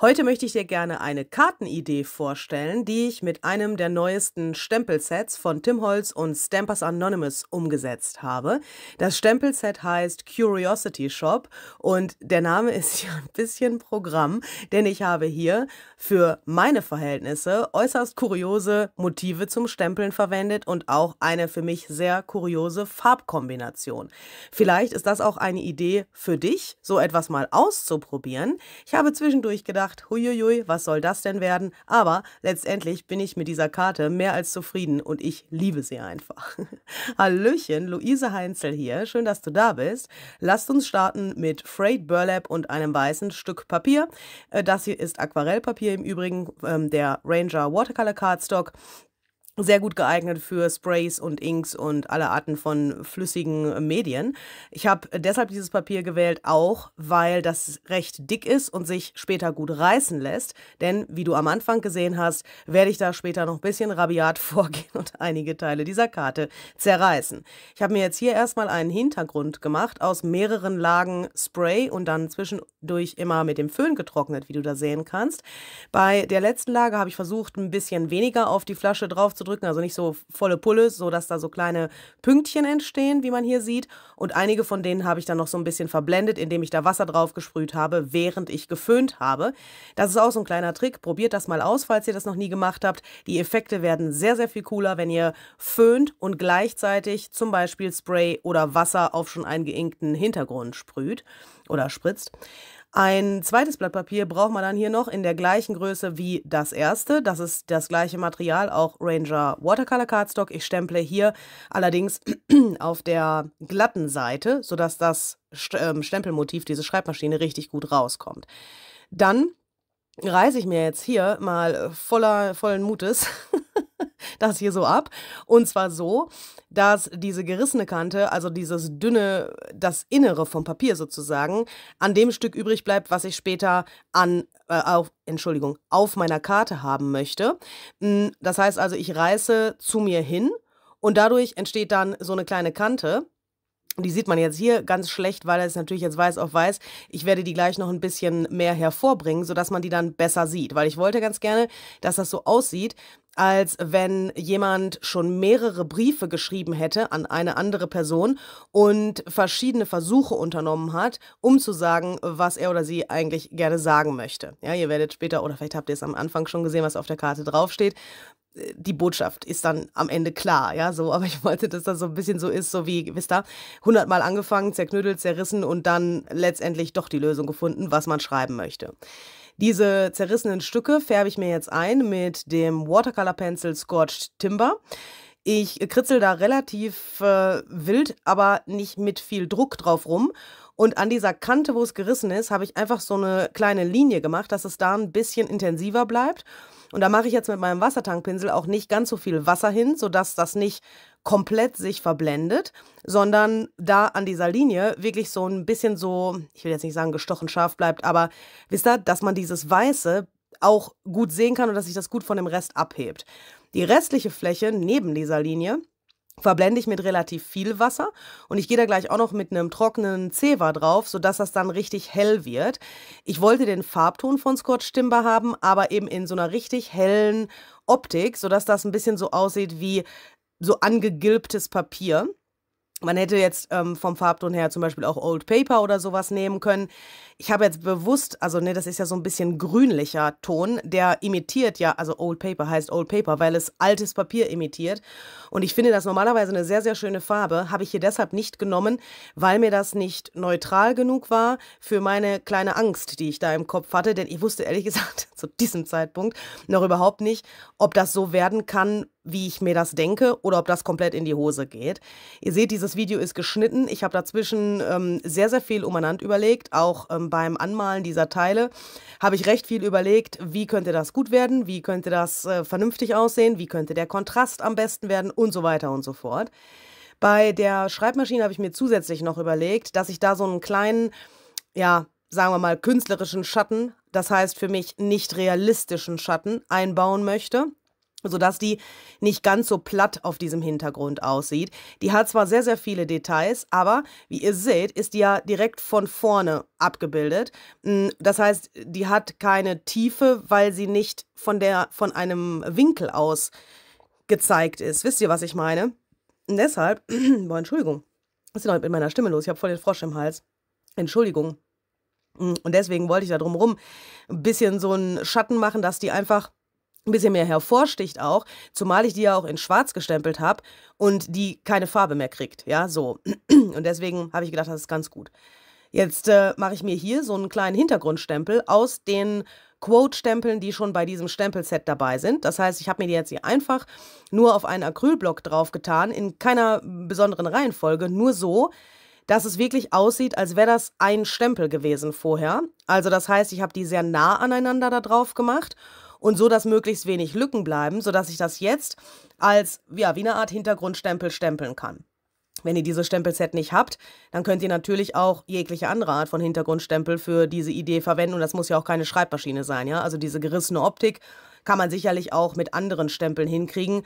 Heute möchte ich dir gerne eine Kartenidee vorstellen, die ich mit einem der neuesten Stempelsets von Tim Holz und Stampers Anonymous umgesetzt habe. Das Stempelset heißt Curiosity Shop und der Name ist ja ein bisschen Programm, denn ich habe hier für meine Verhältnisse äußerst kuriose Motive zum Stempeln verwendet und auch eine für mich sehr kuriose Farbkombination. Vielleicht ist das auch eine Idee für dich, so etwas mal auszuprobieren. Ich habe zwischendurch gedacht, gedacht, huiuiui, was soll das denn werden? Aber letztendlich bin ich mit dieser Karte mehr als zufrieden und ich liebe sie einfach. Hallöchen, Luise Heinzel hier, schön, dass du da bist. Lasst uns starten mit Freight Burlap und einem weißen Stück Papier. Äh, das hier ist Aquarellpapier im Übrigen, ähm, der Ranger Watercolor Cardstock sehr gut geeignet für Sprays und Inks und alle Arten von flüssigen Medien. Ich habe deshalb dieses Papier gewählt, auch weil das recht dick ist und sich später gut reißen lässt. Denn wie du am Anfang gesehen hast, werde ich da später noch ein bisschen rabiat vorgehen und einige Teile dieser Karte zerreißen. Ich habe mir jetzt hier erstmal einen Hintergrund gemacht aus mehreren Lagen Spray und dann zwischendurch immer mit dem Föhn getrocknet, wie du da sehen kannst. Bei der letzten Lage habe ich versucht, ein bisschen weniger auf die Flasche drauf zu drücken, also nicht so volle Pulle, sodass da so kleine Pünktchen entstehen, wie man hier sieht. Und einige von denen habe ich dann noch so ein bisschen verblendet, indem ich da Wasser drauf gesprüht habe, während ich geföhnt habe. Das ist auch so ein kleiner Trick. Probiert das mal aus, falls ihr das noch nie gemacht habt. Die Effekte werden sehr, sehr viel cooler, wenn ihr föhnt und gleichzeitig zum Beispiel Spray oder Wasser auf schon eingeinkten Hintergrund sprüht oder spritzt. Ein zweites Blatt Papier braucht man dann hier noch in der gleichen Größe wie das erste. Das ist das gleiche Material, auch Ranger Watercolor Cardstock. Ich stemple hier allerdings auf der glatten Seite, sodass das ähm, Stempelmotiv, diese Schreibmaschine, richtig gut rauskommt. Dann reiße ich mir jetzt hier mal voller, vollen Mutes das hier so ab. Und zwar so, dass diese gerissene Kante, also dieses dünne, das Innere vom Papier sozusagen, an dem Stück übrig bleibt, was ich später an, äh, auf, Entschuldigung, auf meiner Karte haben möchte. Hm, das heißt also, ich reiße zu mir hin und dadurch entsteht dann so eine kleine Kante. Die sieht man jetzt hier ganz schlecht, weil es natürlich jetzt weiß auf weiß. Ich werde die gleich noch ein bisschen mehr hervorbringen, sodass man die dann besser sieht. Weil ich wollte ganz gerne, dass das so aussieht, als wenn jemand schon mehrere Briefe geschrieben hätte an eine andere Person und verschiedene Versuche unternommen hat, um zu sagen, was er oder sie eigentlich gerne sagen möchte. Ja, ihr werdet später, oder vielleicht habt ihr es am Anfang schon gesehen, was auf der Karte draufsteht äh, die Botschaft ist dann am Ende klar, ja, so, aber ich wollte, dass das so ein bisschen so ist, so wie, wisst ihr, hundertmal angefangen, zerknüttelt, zerrissen und dann letztendlich doch die Lösung gefunden, was man schreiben möchte. Diese zerrissenen Stücke färbe ich mir jetzt ein mit dem Watercolor Pencil Scorched Timber. Ich kritzel da relativ äh, wild, aber nicht mit viel Druck drauf rum. Und an dieser Kante, wo es gerissen ist, habe ich einfach so eine kleine Linie gemacht, dass es da ein bisschen intensiver bleibt. Und da mache ich jetzt mit meinem Wassertankpinsel auch nicht ganz so viel Wasser hin, sodass das nicht komplett sich verblendet, sondern da an dieser Linie wirklich so ein bisschen so, ich will jetzt nicht sagen gestochen scharf bleibt, aber wisst ihr, dass man dieses Weiße auch gut sehen kann und dass sich das gut von dem Rest abhebt. Die restliche Fläche neben dieser Linie verblende ich mit relativ viel Wasser und ich gehe da gleich auch noch mit einem trockenen Zewa drauf, sodass das dann richtig hell wird. Ich wollte den Farbton von Scotch Stimber haben, aber eben in so einer richtig hellen Optik, sodass das ein bisschen so aussieht wie so angegilbtes Papier. Man hätte jetzt ähm, vom Farbton her zum Beispiel auch Old Paper oder sowas nehmen können. Ich habe jetzt bewusst, also ne, das ist ja so ein bisschen grünlicher Ton, der imitiert ja, also Old Paper heißt Old Paper, weil es altes Papier imitiert. Und ich finde das normalerweise eine sehr, sehr schöne Farbe, habe ich hier deshalb nicht genommen, weil mir das nicht neutral genug war für meine kleine Angst, die ich da im Kopf hatte. Denn ich wusste ehrlich gesagt zu diesem Zeitpunkt noch überhaupt nicht, ob das so werden kann, wie ich mir das denke oder ob das komplett in die Hose geht. Ihr seht, dieses Video ist geschnitten. Ich habe dazwischen ähm, sehr, sehr viel umeinander überlegt. Auch ähm, beim Anmalen dieser Teile habe ich recht viel überlegt, wie könnte das gut werden, wie könnte das äh, vernünftig aussehen, wie könnte der Kontrast am besten werden und so weiter und so fort. Bei der Schreibmaschine habe ich mir zusätzlich noch überlegt, dass ich da so einen kleinen, ja, sagen wir mal, künstlerischen Schatten, das heißt für mich nicht realistischen Schatten, einbauen möchte sodass die nicht ganz so platt auf diesem Hintergrund aussieht. Die hat zwar sehr, sehr viele Details, aber wie ihr seht, ist die ja direkt von vorne abgebildet. Mm, das heißt, die hat keine Tiefe, weil sie nicht von, der, von einem Winkel aus gezeigt ist. Wisst ihr, was ich meine? Und deshalb, boah, Entschuldigung, was ist denn heute mit meiner Stimme los? Ich habe voll den Frosch im Hals. Entschuldigung. Mm, und deswegen wollte ich da drumherum ein bisschen so einen Schatten machen, dass die einfach ein bisschen mehr hervorsticht auch, zumal ich die ja auch in schwarz gestempelt habe und die keine Farbe mehr kriegt, ja, so. Und deswegen habe ich gedacht, das ist ganz gut. Jetzt äh, mache ich mir hier so einen kleinen Hintergrundstempel aus den Quote-Stempeln, die schon bei diesem Stempelset dabei sind. Das heißt, ich habe mir die jetzt hier einfach nur auf einen Acrylblock draufgetan, in keiner besonderen Reihenfolge, nur so, dass es wirklich aussieht, als wäre das ein Stempel gewesen vorher. Also das heißt, ich habe die sehr nah aneinander da drauf gemacht und so, dass möglichst wenig Lücken bleiben, sodass ich das jetzt als ja, wie eine Art Hintergrundstempel stempeln kann. Wenn ihr dieses Stempelset nicht habt, dann könnt ihr natürlich auch jegliche andere Art von Hintergrundstempel für diese Idee verwenden und das muss ja auch keine Schreibmaschine sein, ja? Also diese gerissene Optik kann man sicherlich auch mit anderen Stempeln hinkriegen.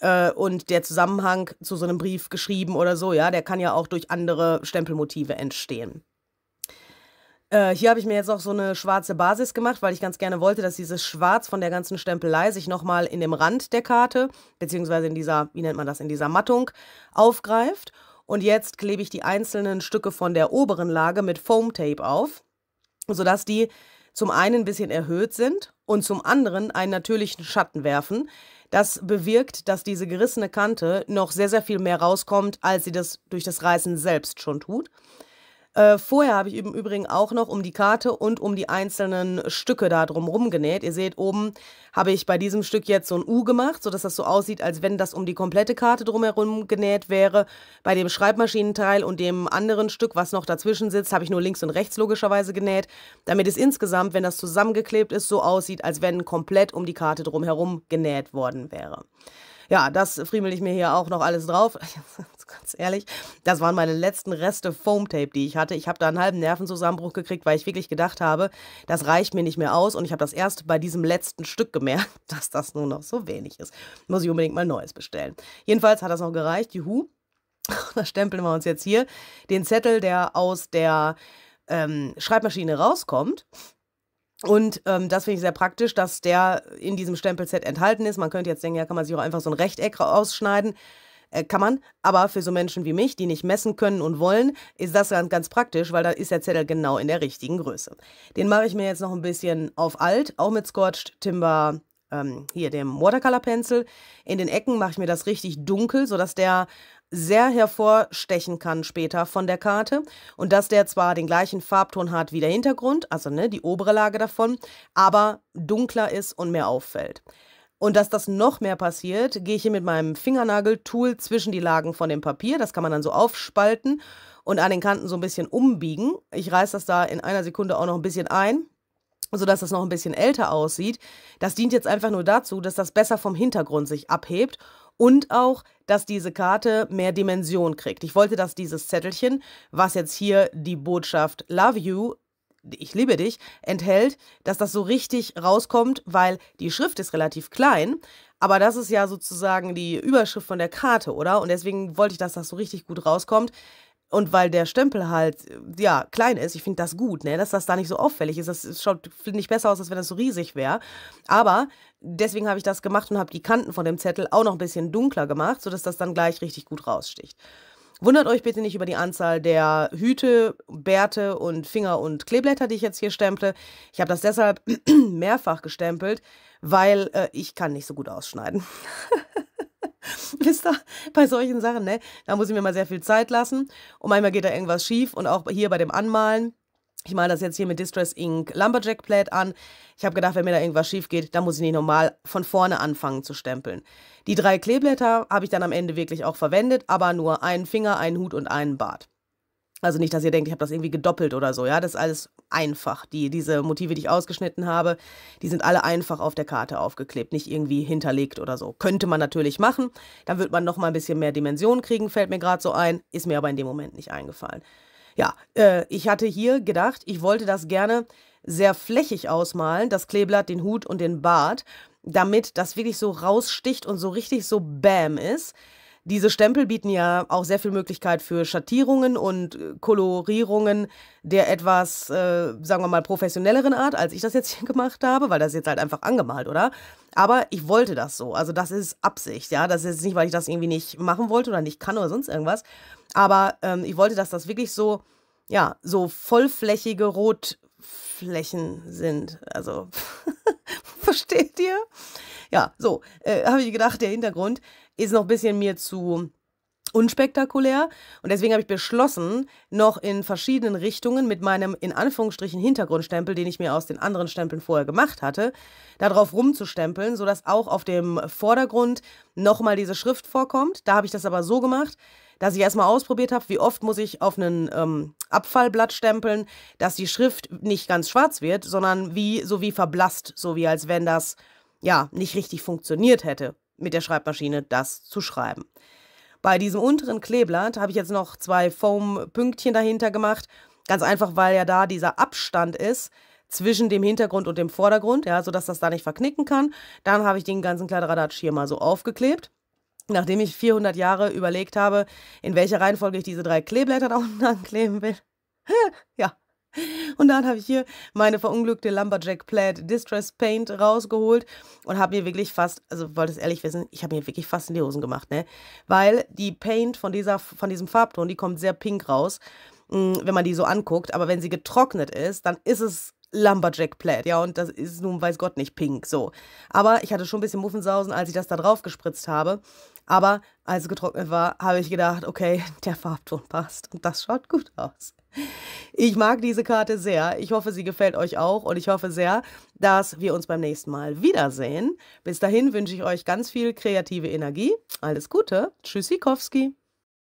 Äh, und der Zusammenhang zu so einem Brief geschrieben oder so, ja, der kann ja auch durch andere Stempelmotive entstehen. Äh, hier habe ich mir jetzt auch so eine schwarze Basis gemacht, weil ich ganz gerne wollte, dass dieses Schwarz von der ganzen Stempelei sich nochmal in dem Rand der Karte, beziehungsweise in dieser, wie nennt man das, in dieser Mattung aufgreift. Und jetzt klebe ich die einzelnen Stücke von der oberen Lage mit Foam Tape auf, sodass die zum einen ein bisschen erhöht sind und zum anderen einen natürlichen Schatten werfen. Das bewirkt, dass diese gerissene Kante noch sehr, sehr viel mehr rauskommt, als sie das durch das Reißen selbst schon tut. Äh, vorher habe ich im Übrigen auch noch um die Karte und um die einzelnen Stücke da drumherum genäht. Ihr seht, oben habe ich bei diesem Stück jetzt so ein U gemacht, sodass das so aussieht, als wenn das um die komplette Karte drumherum genäht wäre. Bei dem Schreibmaschinenteil und dem anderen Stück, was noch dazwischen sitzt, habe ich nur links und rechts logischerweise genäht, damit es insgesamt, wenn das zusammengeklebt ist, so aussieht, als wenn komplett um die Karte drumherum genäht worden wäre. Ja, das friemel ich mir hier auch noch alles drauf. Ganz ehrlich, das waren meine letzten Reste Foam-Tape, die ich hatte. Ich habe da einen halben Nervenzusammenbruch gekriegt, weil ich wirklich gedacht habe, das reicht mir nicht mehr aus. Und ich habe das erst bei diesem letzten Stück gemerkt, dass das nur noch so wenig ist. Muss ich unbedingt mal Neues bestellen. Jedenfalls hat das noch gereicht. Juhu. Da stempeln wir uns jetzt hier den Zettel, der aus der ähm, Schreibmaschine rauskommt. Und ähm, das finde ich sehr praktisch, dass der in diesem Stempelset enthalten ist. Man könnte jetzt denken, ja, kann man sich auch einfach so ein Rechteck ausschneiden. Äh, kann man, aber für so Menschen wie mich, die nicht messen können und wollen, ist das ganz, ganz praktisch, weil da ist der Zettel genau in der richtigen Größe. Den mache ich mir jetzt noch ein bisschen auf alt, auch mit Scorched Timber ähm, hier dem Watercolor Pencil. In den Ecken mache ich mir das richtig dunkel, sodass der sehr hervorstechen kann später von der Karte und dass der zwar den gleichen Farbton hat wie der Hintergrund, also ne, die obere Lage davon, aber dunkler ist und mehr auffällt. Und dass das noch mehr passiert, gehe ich hier mit meinem Fingernagel-Tool zwischen die Lagen von dem Papier. Das kann man dann so aufspalten und an den Kanten so ein bisschen umbiegen. Ich reiße das da in einer Sekunde auch noch ein bisschen ein sodass es noch ein bisschen älter aussieht. Das dient jetzt einfach nur dazu, dass das besser vom Hintergrund sich abhebt und auch, dass diese Karte mehr Dimension kriegt. Ich wollte, dass dieses Zettelchen, was jetzt hier die Botschaft Love You ich liebe dich enthält, dass das so richtig rauskommt, weil die Schrift ist relativ klein, aber das ist ja sozusagen die Überschrift von der Karte, oder? Und deswegen wollte ich, dass das so richtig gut rauskommt. Und weil der Stempel halt, äh, ja, klein ist, ich finde das gut, ne, dass das da nicht so auffällig ist. Das schaut, finde ich, besser aus, als wenn das so riesig wäre. Aber deswegen habe ich das gemacht und habe die Kanten von dem Zettel auch noch ein bisschen dunkler gemacht, sodass das dann gleich richtig gut raussticht. Wundert euch bitte nicht über die Anzahl der Hüte, Bärte und Finger und Kleeblätter, die ich jetzt hier stemple. Ich habe das deshalb mehrfach gestempelt, weil äh, ich kann nicht so gut ausschneiden. Wisst ihr, bei solchen Sachen, ne? Da muss ich mir mal sehr viel Zeit lassen. Und manchmal geht da irgendwas schief. Und auch hier bei dem Anmalen. Ich male das jetzt hier mit Distress Ink Lumberjack Plate an. Ich habe gedacht, wenn mir da irgendwas schief geht, dann muss ich nicht normal von vorne anfangen zu stempeln. Die drei Kleeblätter habe ich dann am Ende wirklich auch verwendet, aber nur einen Finger, einen Hut und einen Bart. Also nicht, dass ihr denkt, ich habe das irgendwie gedoppelt oder so, ja, das ist alles einfach. Die, diese Motive, die ich ausgeschnitten habe, die sind alle einfach auf der Karte aufgeklebt, nicht irgendwie hinterlegt oder so. Könnte man natürlich machen, dann würde man noch mal ein bisschen mehr Dimension kriegen, fällt mir gerade so ein, ist mir aber in dem Moment nicht eingefallen. Ja, äh, ich hatte hier gedacht, ich wollte das gerne sehr flächig ausmalen, das Kleeblatt, den Hut und den Bart, damit das wirklich so raussticht und so richtig so bam ist. Diese Stempel bieten ja auch sehr viel Möglichkeit für Schattierungen und äh, Kolorierungen der etwas, äh, sagen wir mal, professionelleren Art, als ich das jetzt hier gemacht habe, weil das jetzt halt einfach angemalt, oder? Aber ich wollte das so. Also das ist Absicht, ja. Das ist nicht, weil ich das irgendwie nicht machen wollte oder nicht kann oder sonst irgendwas. Aber ähm, ich wollte, dass das wirklich so, ja, so vollflächige Rotflächen sind. Also, versteht ihr? Ja, so, äh, habe ich gedacht, der Hintergrund ist noch ein bisschen mir zu unspektakulär und deswegen habe ich beschlossen, noch in verschiedenen Richtungen mit meinem in Anführungsstrichen Hintergrundstempel, den ich mir aus den anderen Stempeln vorher gemacht hatte, darauf rumzustempeln, sodass auch auf dem Vordergrund nochmal diese Schrift vorkommt. Da habe ich das aber so gemacht, dass ich erstmal ausprobiert habe, wie oft muss ich auf einen ähm, Abfallblatt stempeln, dass die Schrift nicht ganz schwarz wird, sondern wie so wie verblasst, so wie als wenn das ja nicht richtig funktioniert hätte mit der Schreibmaschine das zu schreiben. Bei diesem unteren Kleeblatt habe ich jetzt noch zwei Foam-Pünktchen dahinter gemacht. Ganz einfach, weil ja da dieser Abstand ist zwischen dem Hintergrund und dem Vordergrund, ja, sodass das da nicht verknicken kann. Dann habe ich den ganzen Kladderadatsch hier mal so aufgeklebt. Nachdem ich 400 Jahre überlegt habe, in welcher Reihenfolge ich diese drei Kleeblätter da unten ankleben will. ja, und dann habe ich hier meine verunglückte Lumberjack Plaid Distress Paint rausgeholt und habe mir wirklich fast, also wollte es ehrlich wissen, ich habe mir wirklich fast in die Hosen gemacht, ne? Weil die Paint von, dieser, von diesem Farbton, die kommt sehr pink raus, hm, wenn man die so anguckt. Aber wenn sie getrocknet ist, dann ist es Lumberjack-Plaid, ja, und das ist nun weiß Gott nicht pink, so. Aber ich hatte schon ein bisschen Muffensausen, als ich das da drauf gespritzt habe. Aber als es getrocknet war, habe ich gedacht, okay, der Farbton passt und das schaut gut aus. Ich mag diese Karte sehr. Ich hoffe, sie gefällt euch auch und ich hoffe sehr, dass wir uns beim nächsten Mal wiedersehen. Bis dahin wünsche ich euch ganz viel kreative Energie. Alles Gute. Tschüssikowski.